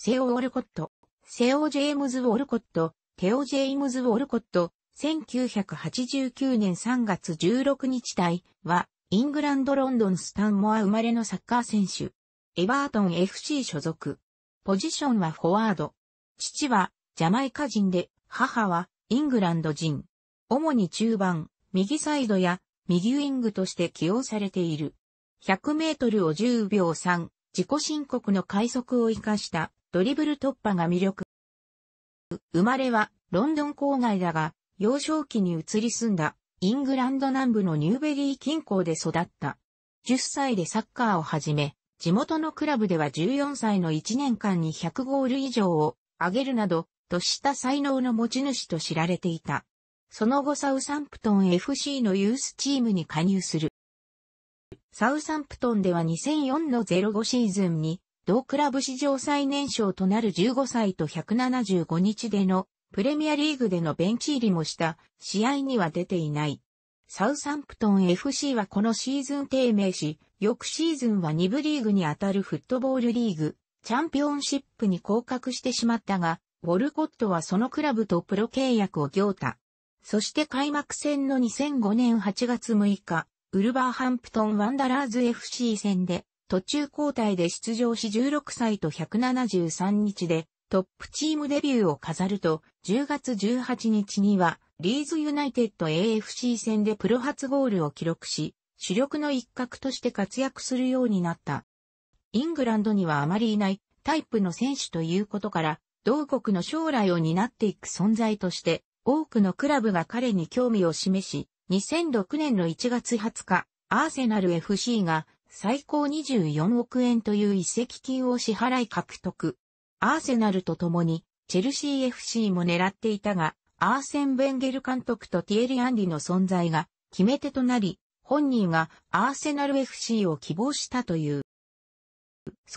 セオ・ウォルコット、セオ・ジェームズ・ウォルコット、テオ・ジェームズ・ウォルコット、1989年3月16日対は、イングランド・ロンドン・スタンモア生まれのサッカー選手。エバートン FC 所属。ポジションはフォワード。父はジャマイカ人で、母はイングランド人。主に中盤、右サイドや右ウィングとして起用されている。100メートルを10秒3、自己申告の快速を生かしたドリブル突破が魅力。生まれはロンドン郊外だが、幼少期に移り住んだイングランド南部のニューベリー近郊で育った。10歳でサッカーを始め、地元のクラブでは14歳の1年間に100ゴール以上を上げるなど、とした才能の持ち主と知られていた。その後サウサンプトン FC のユースチームに加入する。サウサンプトンでは2004の05シーズンに同クラブ史上最年少となる15歳と175日でのプレミアリーグでのベンチ入りもした試合には出ていない。サウサンプトン FC はこのシーズン低迷し、翌シーズンは2部リーグにあたるフットボールリーグ、チャンピオンシップに降格してしまったが、ウォルコットはそのクラブとプロ契約を行った。そして開幕戦の2005年8月6日、ウルバーハンプトンワンダラーズ FC 戦で途中交代で出場し16歳と173日でトップチームデビューを飾ると、10月18日にはリーズユナイテッド AFC 戦でプロ初ゴールを記録し、主力の一角として活躍するようになった。イングランドにはあまりいないタイプの選手ということから、同国の将来を担っていく存在として、多くのクラブが彼に興味を示し、2006年の1月20日、アーセナル FC が最高24億円という遺跡金を支払い獲得。アーセナルと共に、チェルシー FC も狙っていたが、アーセン・ベンゲル監督とティエリ・アンリの存在が決め手となり、本人がアーセナル FC を希望したという。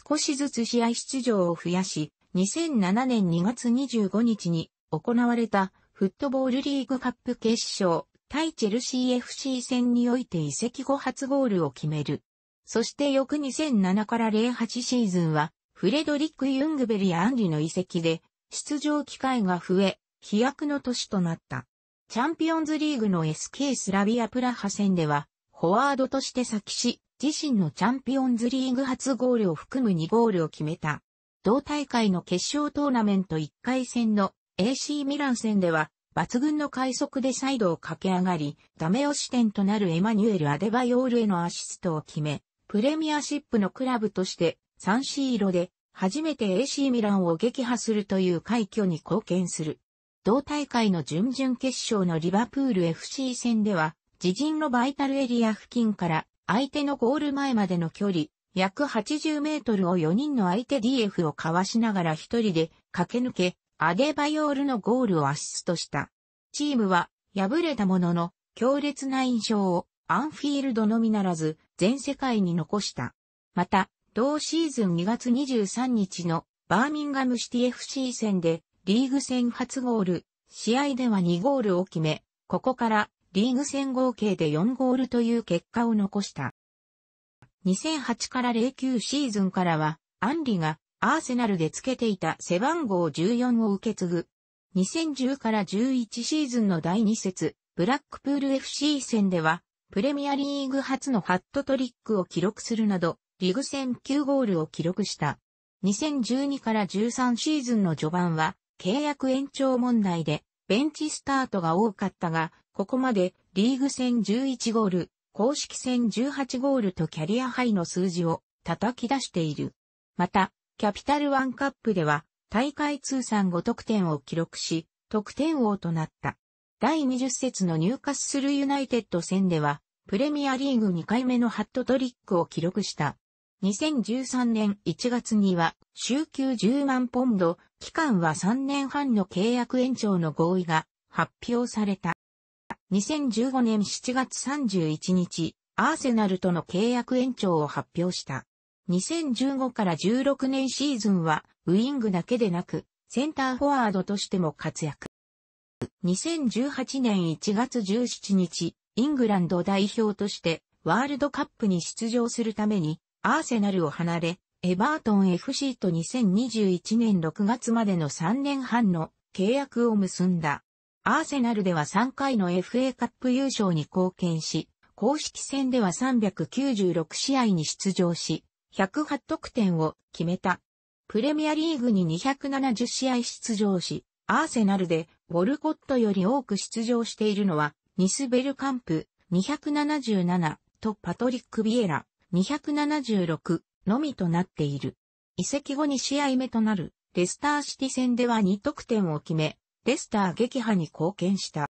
少しずつ試合出場を増やし、2007年2月25日に行われたフットボールリーグカップ決勝対チェルシー FC 戦において移籍後初ゴールを決める。そして翌2007から08シーズンは、フレドリック・ユングベルやアンリの遺跡で、出場機会が増え、飛躍の年となった。チャンピオンズリーグの SK スラビアプラハ戦では、フォワードとして先し、自身のチャンピオンズリーグ初ゴールを含む2ゴールを決めた。同大会の決勝トーナメント1回戦の AC ミラン戦では、抜群の快速でサイドを駆け上がり、ダメ押し点となるエマニュエル・アデバヨールへのアシストを決め、プレミアシップのクラブとしてサンシーロで初めて AC ミランを撃破するという快挙に貢献する。同大会の準々決勝のリバプール FC 戦では、自陣のバイタルエリア付近から相手のゴール前までの距離、約80メートルを4人の相手 DF をかわしながら一人で駆け抜け、アデバヨールのゴールをアシストした。チームは敗れたものの強烈な印象をアンフィールドのみならず全世界に残した。また、同シーズン2月23日のバーミンガムシティ FC 戦でリーグ戦初ゴール、試合では2ゴールを決め、ここからリーグ戦合計で4ゴールという結果を残した。2008から09シーズンからは、アンリがアーセナルでつけていた背番号14を受け継ぐ。2010から11シーズンの第2節、ブラックプール FC 戦では、プレミアリーグ初のハットトリックを記録するなど、リグ戦9ゴールを記録した。2012から13シーズンの序盤は、契約延長問題で、ベンチスタートが多かったが、ここまでリーグ戦11ゴール、公式戦18ゴールとキャリアハイの数字を叩き出している。また、キャピタルワンカップでは大会通算5得点を記録し、得点王となった。第20節の入荷するユナイテッド戦では、プレミアリーグ2回目のハットトリックを記録した。2013年1月には、週休10万ポンド、期間は3年半の契約延長の合意が発表された。2015年7月31日、アーセナルとの契約延長を発表した。2015から16年シーズンは、ウィングだけでなく、センターフォワードとしても活躍。2018年1月17日、イングランド代表としてワールドカップに出場するためにアーセナルを離れ、エバートン FC と2021年6月までの3年半の契約を結んだ。アーセナルでは3回の FA カップ優勝に貢献し、公式戦では396試合に出場し、108得点を決めた。プレミアリーグに270試合出場し、アーセナルでボルコットより多く出場しているのは、ニスベルカンプ、277とパトリック・ビエラ、276のみとなっている。移籍後2試合目となる、レスターシティ戦では2得点を決め、レスター撃破に貢献した。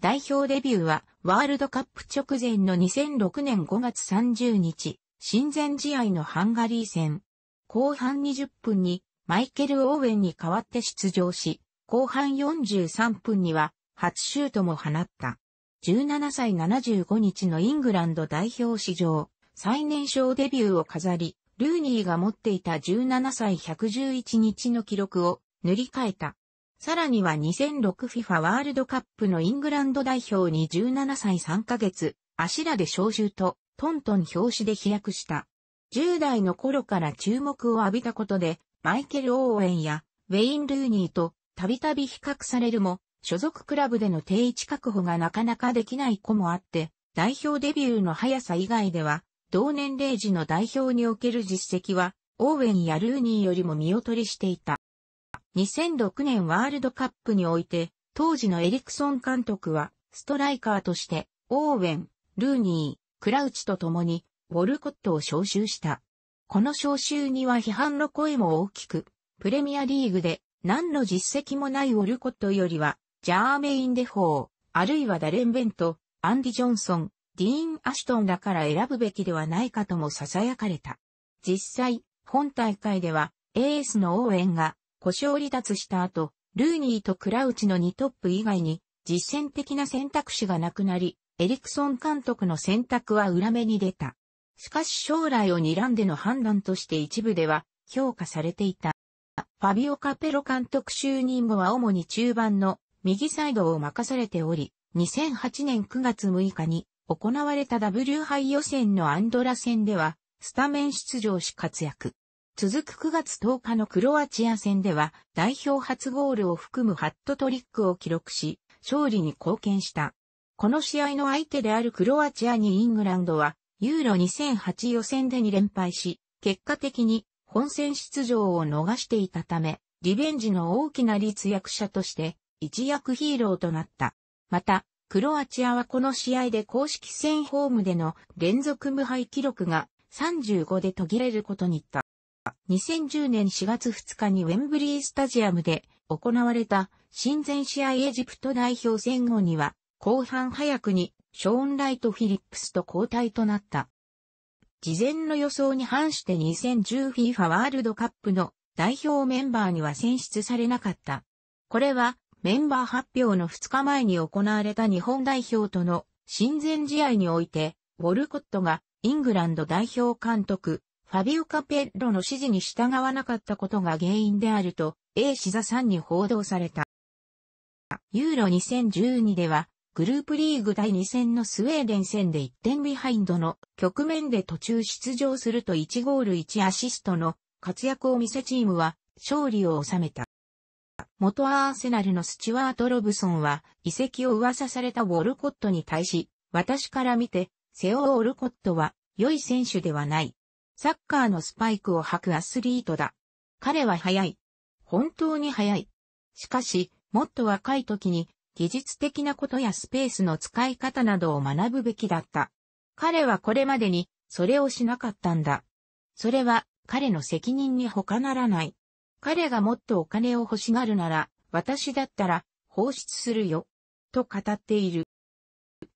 代表デビューは、ワールドカップ直前の2006年5月30日、親善試合のハンガリー戦。後半20分に、マイケル・オーウェンに代わって出場し、後半43分には初シュートも放った。17歳75日のイングランド代表史上最年少デビューを飾り、ルーニーが持っていた17歳111日の記録を塗り替えた。さらには 2006FIFA ワールドカップのイングランド代表に17歳3ヶ月、足らで招集とトントン表紙で飛躍した。10代の頃から注目を浴びたことで、マイケル・オーウェンやウェイン・ルーニーとたびたび比較されるも、所属クラブでの定位置確保がなかなかできない子もあって、代表デビューの速さ以外では、同年齢時の代表における実績は、オーウェンやルーニーよりも見劣りしていた。2006年ワールドカップにおいて、当時のエリクソン監督は、ストライカーとして、オーウェン、ルーニー、クラウチと共に、ウォルコットを招集した。この招集には批判の声も大きく、プレミアリーグで何の実績もないウォルコットよりは、ジャーメイン・デフォー、あるいはダレン・ベント、アンディ・ジョンソン、ディーン・アシュトンらから選ぶべきではないかとも囁かれた。実際、本大会では、エースの応援が、故障離脱した後、ルーニーとクラウチの2トップ以外に、実践的な選択肢がなくなり、エリクソン監督の選択は裏目に出た。しかし将来を睨んでの判断として一部では評価されていた。ファビオ・カペロ監督就任後は主に中盤の右サイドを任されており、2008年9月6日に行われた W 杯予選のアンドラ戦では、スタメン出場し活躍。続く9月10日のクロアチア戦では、代表初ゴールを含むハットトリックを記録し、勝利に貢献した。この試合の相手であるクロアチアにイングランドは、ユーロ2008予選で2連敗し、結果的に本戦出場を逃していたため、リベンジの大きな立役者として、一躍ヒーローとなった。また、クロアチアはこの試合で公式戦ホームでの連続無敗記録が35で途切れることにった。2010年4月2日にウェンブリースタジアムで行われた親善試合エジプト代表戦後には後半早くにショーン・ライト・フィリップスと交代となった。事前の予想に反して 2010FIFA ワールドカップの代表メンバーには選出されなかった。これはメンバー発表の2日前に行われた日本代表との親善試合において、ウォルコットがイングランド代表監督、ファビオ・カペッロの指示に従わなかったことが原因であると、A シザさんに報道された。ユーロ2012では、グループリーグ第2戦のスウェーデン戦で1点ビハインドの局面で途中出場すると1ゴール1アシストの活躍を見せチームは勝利を収めた。元アーセナルのスチュワート・ロブソンは移籍を噂されたウォルコットに対し、私から見て、セオ・ウォルコットは良い選手ではない。サッカーのスパイクを履くアスリートだ。彼は速い。本当に速い。しかし、もっと若い時に技術的なことやスペースの使い方などを学ぶべきだった。彼はこれまでにそれをしなかったんだ。それは彼の責任に他ならない。彼がもっとお金を欲しがるなら、私だったら放出するよ。と語っている。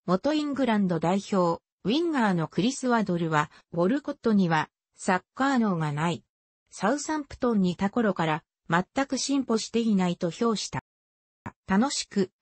元イングランド代表、ウィンガーのクリス・ワドルは、ウォルコットにはサッカー脳がない。サウサンプトンにいた頃から全く進歩していないと評した。楽しく